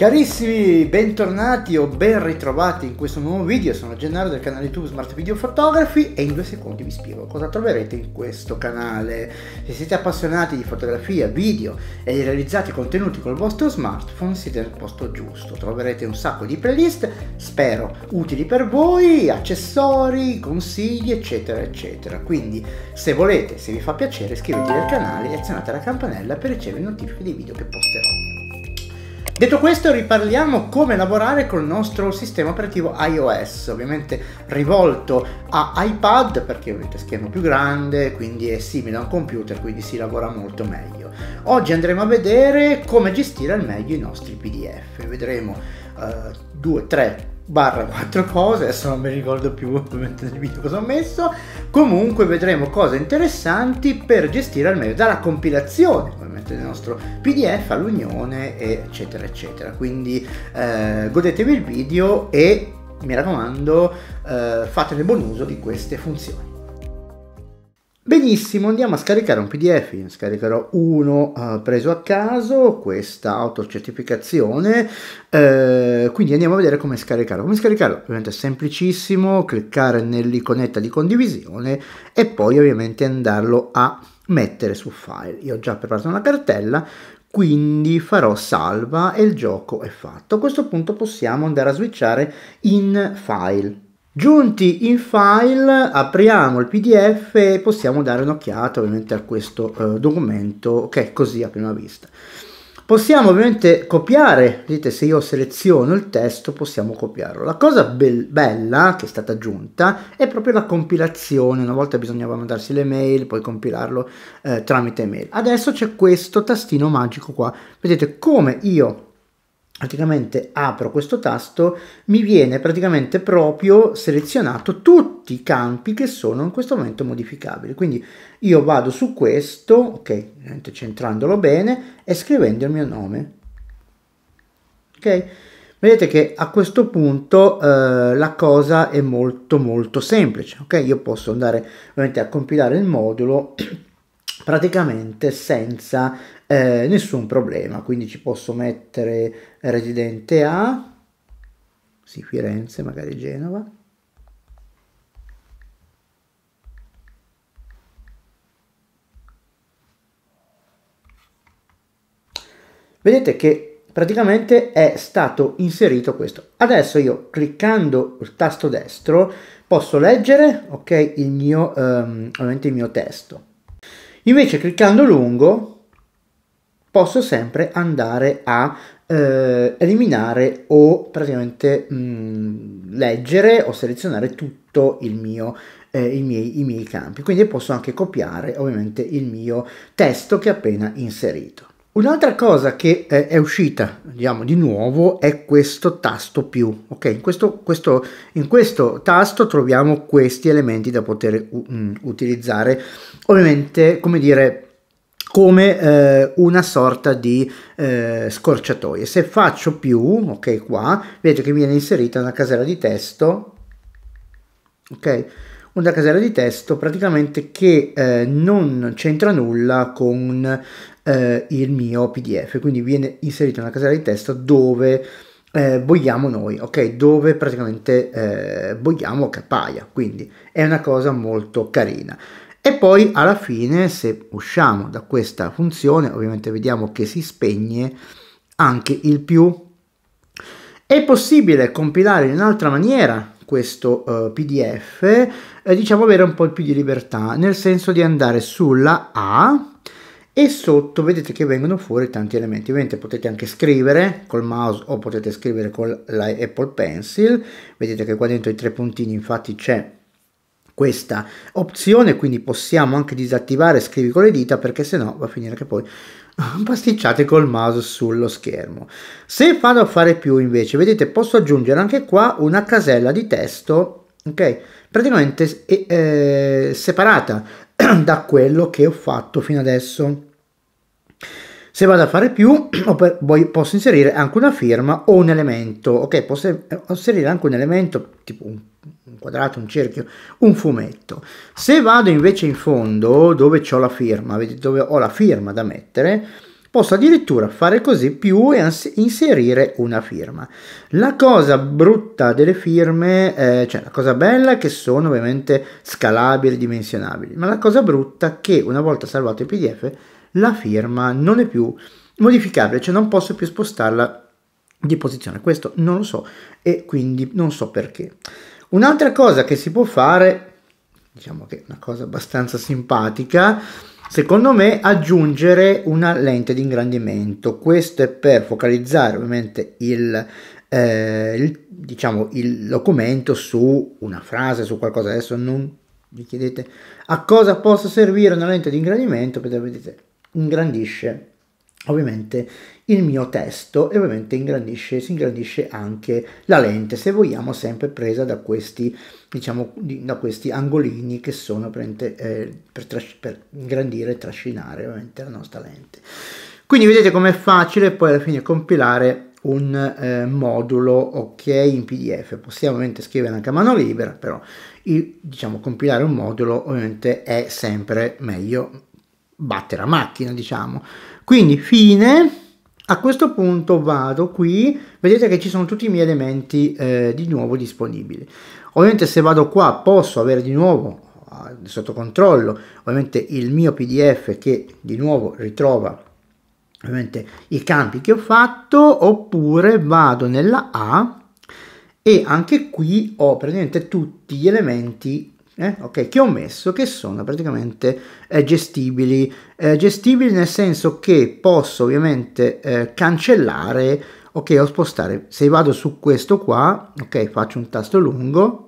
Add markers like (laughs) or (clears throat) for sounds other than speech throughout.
Carissimi, bentornati o ben ritrovati in questo nuovo video, sono Gennaro del canale YouTube Smart Video Photography e in due secondi vi spiego cosa troverete in questo canale. Se siete appassionati di fotografia, video e di realizzate contenuti col vostro smartphone siete nel posto giusto, troverete un sacco di playlist, spero utili per voi, accessori, consigli eccetera eccetera. Quindi se volete, se vi fa piacere iscrivetevi al canale e azionate la campanella per ricevere notifiche dei video che posterò. Detto questo riparliamo come lavorare col nostro sistema operativo iOS, ovviamente rivolto a iPad perché è un schermo più grande, quindi è simile a un computer, quindi si lavora molto meglio. Oggi andremo a vedere come gestire al meglio i nostri PDF, vedremo 2, eh, 3, barra quattro cose, adesso non mi ricordo più ovviamente nel video cosa ho messo, comunque vedremo cose interessanti per gestire al meglio dalla compilazione ovviamente del nostro pdf all'unione eccetera eccetera, quindi eh, godetevi il video e mi raccomando eh, fatene buon uso di queste funzioni. Benissimo, andiamo a scaricare un PDF, scaricherò uno eh, preso a caso, questa autocertificazione, eh, quindi andiamo a vedere come scaricarlo. Come scaricarlo? Ovviamente è semplicissimo, cliccare nell'iconetta di condivisione e poi ovviamente andarlo a mettere su file. Io ho già preparato una cartella, quindi farò salva e il gioco è fatto. A questo punto possiamo andare a switchare in file Giunti in file, apriamo il PDF e possiamo dare un'occhiata ovviamente a questo eh, documento che è così a prima vista. Possiamo ovviamente copiare, vedete se io seleziono il testo possiamo copiarlo. La cosa be bella che è stata aggiunta è proprio la compilazione, una volta bisognava mandarsi le mail, poi compilarlo eh, tramite mail. Adesso c'è questo tastino magico qua, vedete come io praticamente apro questo tasto, mi viene praticamente proprio selezionato tutti i campi che sono in questo momento modificabili. Quindi io vado su questo, ok, centrandolo bene e scrivendo il mio nome. Ok? Vedete che a questo punto eh, la cosa è molto molto semplice, ok? Io posso andare ovviamente a compilare il modulo (clears throat) praticamente senza eh, nessun problema quindi ci posso mettere residente a sì Firenze magari Genova vedete che praticamente è stato inserito questo adesso io cliccando il tasto destro posso leggere ok il mio ehm, ovviamente il mio testo Invece cliccando lungo posso sempre andare a eh, eliminare o praticamente mh, mm, leggere o selezionare tutto il mio eh, i, miei, i, miei, campi. Quindi posso anche copiare ovviamente il mio testo che ho appena inserito. Un'altra cosa che eh, è uscita, diciamo, di nuovo è questo tasto più. Ok, in questo, questo, in questo tasto troviamo questi elementi da poter um, utilizzare. Ovviamente, come dire, come eh, una sorta di eh, scorciatoie. Se faccio più, ok qua, vedete che viene inserita una casella di testo, ok? Una casella di testo praticamente che eh, non c'entra nulla con eh, il mio PDF, quindi viene inserito una casella di testo dove eh, vogliamo noi, ok? Dove praticamente eh, vogliamo che appaia, quindi è una cosa molto carina. E poi alla fine, se usciamo da questa funzione, ovviamente vediamo che si spegne anche il più. È possibile compilare in un'altra maniera questo uh, eh, PDF, eh, diciamo avere un po' più di libertà, nel senso di andare sulla A, e sotto vedete che vengono fuori tanti elementi ovviamente potete anche scrivere col mouse o potete scrivere con l'Apple Pencil vedete che qua dentro i tre puntini infatti c'è questa opzione quindi possiamo anche disattivare scrivi con le dita perché se no va a finire che poi (laughs) pasticciate col mouse sullo schermo se vado a fare più invece vedete posso aggiungere anche qua una casella di testo ok praticamente eh, eh separata (clears throat) da quello che ho fatto fino adesso se vado a fare più, (clears throat) posso inserire anche una firma o un elemento. Ok, posso eh, inserire anche un elemento, tipo un, quadrato, un cerchio, un fumetto. Se vado invece in fondo, dove ho la firma, dove ho la firma da mettere, posso addirittura fare così più e inserire una firma. La cosa brutta delle firme, eh, cioè la cosa bella è che sono ovviamente scalabili, dimensionabili, ma la cosa brutta è che una volta salvato il PDF la firma non è più modificabile, cioè non posso più spostarla di posizione. Questo non lo so e quindi non so perché. Un'altra cosa che si può fare, diciamo che è una cosa abbastanza simpatica, secondo me aggiungere una lente di ingrandimento. Questo è per focalizzare ovviamente il, eh, il, diciamo, il documento su una frase, su qualcosa. Adesso non vi chiedete a cosa possa servire una lente di ingrandimento, vedete ingrandisce ovviamente il mio testo e ovviamente ingrandisce, si ingrandisce anche la lente se vogliamo sempre presa da questi diciamo da questi angolini che sono eh, per, per, ingrandire e trascinare ovviamente la nostra lente quindi vedete com'è facile poi alla fine compilare un eh, modulo ok in pdf possiamo ovviamente scrivere anche a mano libera però il, diciamo compilare un modulo ovviamente è sempre meglio battere la macchina, diciamo. Quindi fine, a questo punto vado qui, vedete che ci sono tutti i miei elementi eh, di nuovo disponibili. Ovviamente se vado qua posso avere di nuovo eh, sotto controllo ovviamente il mio pdf che di nuovo ritrova ovviamente i campi che ho fatto oppure vado nella A e anche qui ho praticamente tutti gli elementi eh? okay, che ho messo che sono praticamente eh, gestibili. Eh, gestibili nel senso che posso ovviamente eh, cancellare ok o spostare. Se vado su questo qua, ok faccio un tasto lungo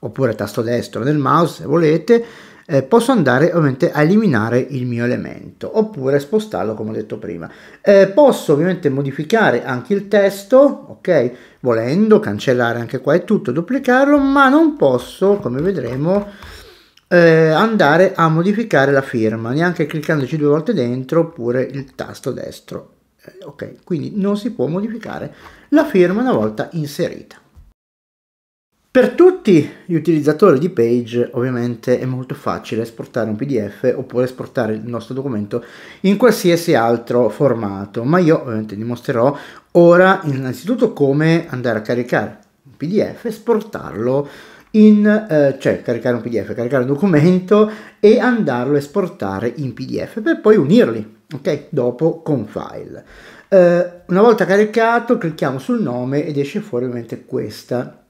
oppure tasto destro del mouse se volete eh, posso andare ovviamente a eliminare il mio elemento oppure spostarlo come ho detto prima. Eh, posso ovviamente modificare anche il testo, ok? Volendo cancellare anche qua e tutto, duplicarlo, ma non posso, come vedremo, eh, andare a modificare la firma, neanche cliccandoci due volte dentro oppure il tasto destro. Eh, ok, quindi non si può modificare la firma una volta inserita. Per tutti gli utilizzatori di Page ovviamente è molto facile esportare un PDF oppure esportare il nostro documento in qualsiasi altro formato, ma io ovviamente dimostrerò ora innanzitutto come andare a caricare un PDF, esportarlo in, eh, cioè caricare un PDF, caricare un documento e andarlo a esportare in PDF per poi unirli, ok? Dopo con file. Eh, una volta caricato clicchiamo sul nome ed esce fuori ovviamente questa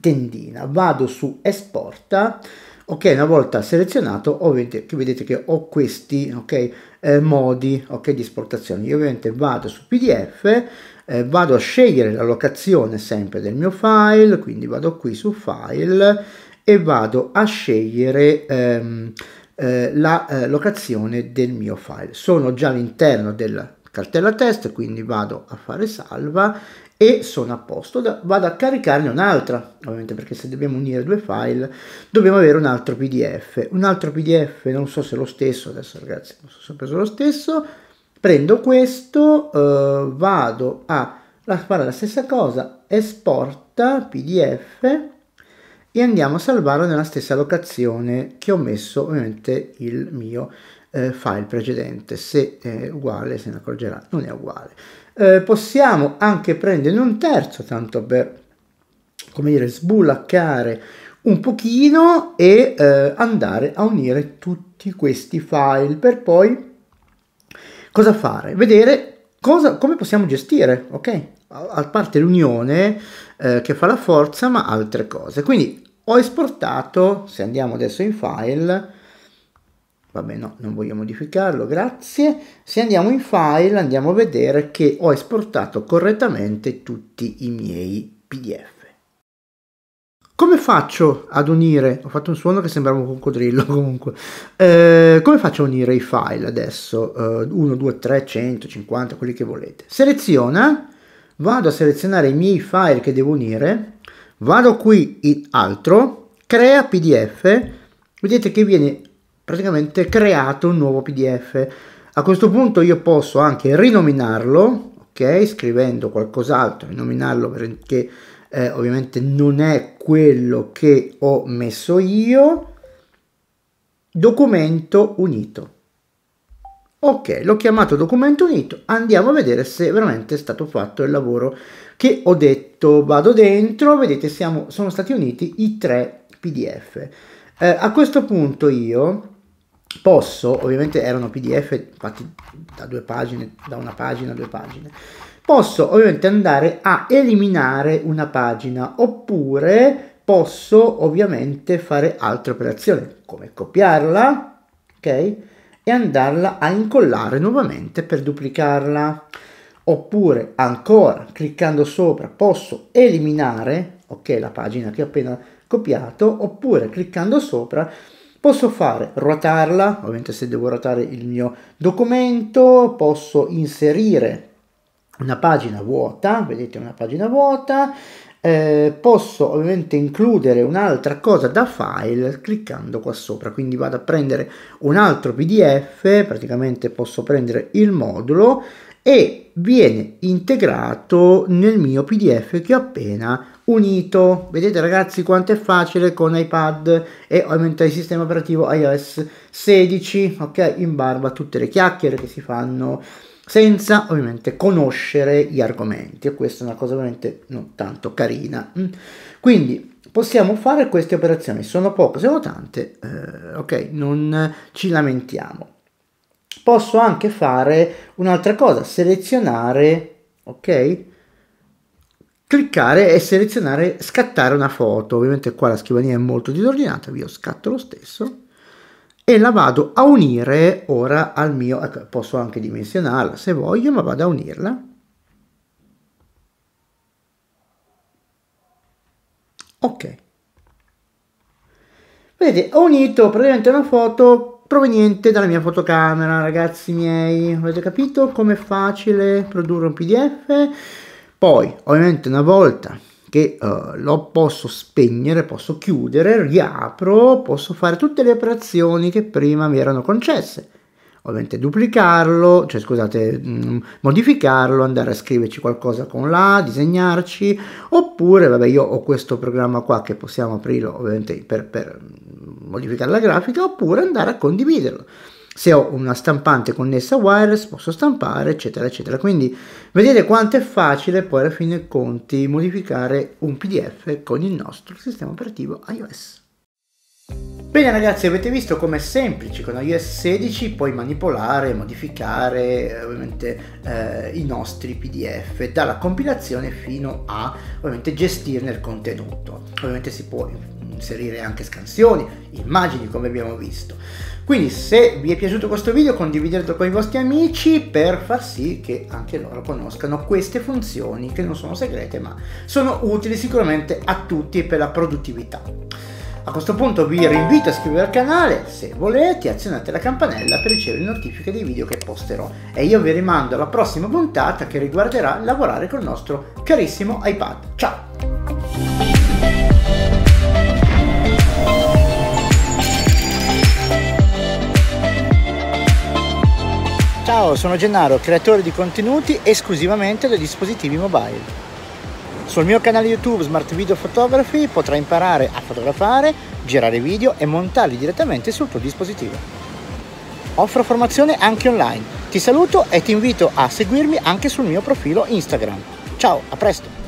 tendina vado su esporta ok una volta selezionato ovviamente che vedete che ho questi ok eh, modi ok di esportazione io ovviamente vado su pdf eh, vado a scegliere la locazione sempre del mio file quindi vado qui su file e vado a scegliere ehm, eh, la eh, locazione del mio file sono già all'interno del cartella test, quindi vado a fare salva e sono a posto, da, vado a caricarne un'altra, ovviamente perché se dobbiamo unire due file dobbiamo avere un altro pdf, un altro pdf non so se è lo stesso, adesso ragazzi non so se ho preso lo stesso, prendo questo, eh, vado a fare la stessa cosa, esporta pdf e andiamo a salvarlo nella stessa locazione che ho messo ovviamente il mio eh, file precedente, se è uguale se ne accorgerà, non è uguale. Eh, possiamo anche prenderne un terzo, tanto per, come dire, sbullaccare un pochino e eh, andare a unire tutti questi file per poi cosa fare? Vedere cosa, come possiamo gestire, ok? A parte l'unione eh, che fa la forza, ma altre cose. Quindi ho esportato, se andiamo adesso in file, vabbè no, non voglio modificarlo, grazie. Se andiamo in file andiamo a vedere che ho esportato correttamente tutti i miei PDF. Come faccio ad unire, ho fatto un suono che sembrava un coccodrillo (laughs) comunque, eh, come faccio a unire i file adesso, eh, 1, 2, 3, 150, quelli che volete. Seleziona, vado a selezionare i miei file che devo unire, vado qui in altro, crea PDF, vedete che viene praticamente creato un nuovo PDF. A questo punto io posso anche rinominarlo, ok, scrivendo qualcos'altro, rinominarlo perché eh, ovviamente non è quello che ho messo io. Documento unito. Ok, l'ho chiamato documento unito, andiamo a vedere se veramente è stato fatto il lavoro che ho detto. Vado dentro, vedete, siamo, sono stati uniti i tre PDF. Eh, a questo punto io posso, ovviamente erano PDF fatti da due pagine, da una pagina a due pagine, posso ovviamente andare a eliminare una pagina oppure posso ovviamente fare altre operazioni come copiarla, ok? E andarla a incollare nuovamente per duplicarla. Oppure ancora cliccando sopra posso eliminare, ok, la pagina che ho appena copiato, oppure cliccando sopra Posso fare ruotarla, ovviamente se devo ruotare il mio documento, posso inserire una pagina vuota, vedete una pagina vuota, eh, posso ovviamente includere un'altra cosa da file cliccando qua sopra quindi vado a prendere un altro pdf praticamente posso prendere il modulo e viene integrato nel mio pdf che ho appena unito. Vedete ragazzi quanto è facile con iPad e ovviamente il sistema operativo iOS 16, ok? In barba tutte le chiacchiere che si fanno senza ovviamente conoscere gli argomenti e questa è una cosa veramente non tanto carina. Mm? Quindi possiamo fare queste operazioni, sono poche, sono tante, eh, ok? Non ci lamentiamo. Posso anche fare un'altra cosa, selezionare, ok? cliccare e selezionare scattare una foto. Ovviamente qua la scrivania è molto disordinata, io scatto lo stesso e la vado a unire ora al mio, ecco, posso anche dimensionarla se voglio, ma vado a unirla. Ok. Vedete, ho unito praticamente una foto proveniente dalla mia fotocamera, ragazzi miei. Avete capito com'è facile produrre un PDF? Poi, ovviamente, una volta che uh, lo posso spegnere, posso chiudere, riapro, posso fare tutte le operazioni che prima mi erano concesse. Ovviamente duplicarlo, cioè scusate, mm, modificarlo, andare a scriverci qualcosa con la, disegnarci, oppure, vabbè, io ho questo programma qua che possiamo aprirlo ovviamente per, per mm, modificare la grafica, oppure andare a condividerlo se ho una stampante connessa wireless posso stampare eccetera eccetera quindi vedete quanto è facile poi alla fine conti modificare un pdf con il nostro sistema operativo iOS Bene ragazzi, avete visto com'è semplice con iOS 16 puoi manipolare, modificare ovviamente eh, i nostri PDF dalla compilazione fino a ovviamente gestirne il contenuto. Ovviamente si può inserire anche scansioni, immagini come abbiamo visto. Quindi se vi è piaciuto questo video condividetelo con i vostri amici per far sì che anche loro conoscano queste funzioni che non sono segrete ma sono utili sicuramente a tutti e per la produttività. A questo punto vi invito a iscrivervi al canale, se volete azionate la campanella per ricevere notifiche dei video che posterò e io vi rimando alla prossima puntata che riguarderà lavorare col nostro carissimo iPad. Ciao! Ciao, sono Gennaro, creatore di contenuti esclusivamente da dispositivi mobile. Sul mio canale YouTube Smart Video Photography potrai imparare a fotografare, girare video e montarli direttamente sul tuo dispositivo. Offro formazione anche online. Ti saluto e ti invito a seguirmi anche sul mio profilo Instagram. Ciao, a presto!